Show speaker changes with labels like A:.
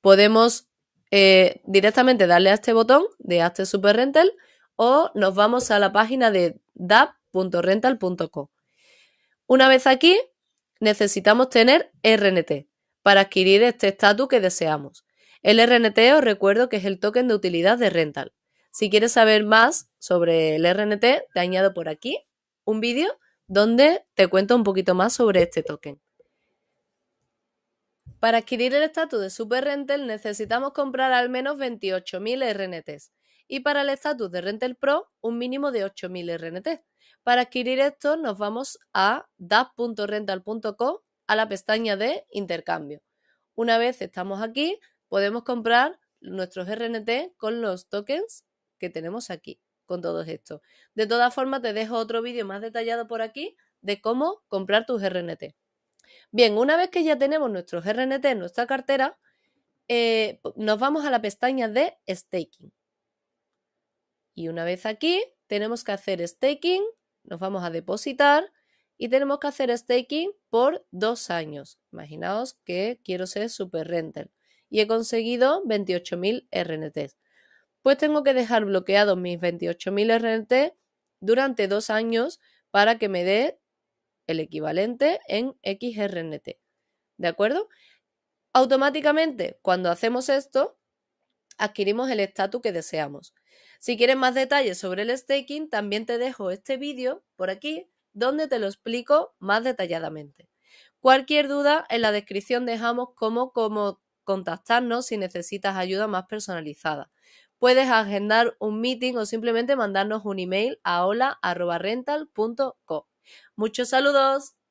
A: Podemos eh, directamente darle a este botón de Hazte Super Rental o nos vamos a la página de dap.rental.co. Una vez aquí, necesitamos tener RNT para adquirir este estatus que deseamos. El RNT os recuerdo que es el token de utilidad de rental. Si quieres saber más sobre el RNT, te añado por aquí un vídeo donde te cuento un poquito más sobre este token. Para adquirir el estatus de Super Rental necesitamos comprar al menos 28.000 RNTs y para el estatus de Rental Pro un mínimo de 8.000 RNTs. Para adquirir esto nos vamos a dap.rental.co a la pestaña de intercambio. Una vez estamos aquí podemos comprar nuestros RNT con los tokens que tenemos aquí, con todos estos. De todas formas te dejo otro vídeo más detallado por aquí de cómo comprar tus RNT. Bien, una vez que ya tenemos nuestros RNT en nuestra cartera, eh, nos vamos a la pestaña de staking. Y una vez aquí, tenemos que hacer staking, nos vamos a depositar y tenemos que hacer staking por dos años. Imaginaos que quiero ser super renter y he conseguido 28.000 RNT Pues tengo que dejar bloqueados mis 28.000 RNT durante dos años para que me dé el equivalente en XRNT. ¿De acuerdo? Automáticamente, cuando hacemos esto, adquirimos el estatus que deseamos. Si quieres más detalles sobre el staking, también te dejo este vídeo por aquí donde te lo explico más detalladamente. Cualquier duda, en la descripción dejamos cómo, cómo contactarnos si necesitas ayuda más personalizada puedes agendar un meeting o simplemente mandarnos un email a hola.rental.co. Muchos saludos.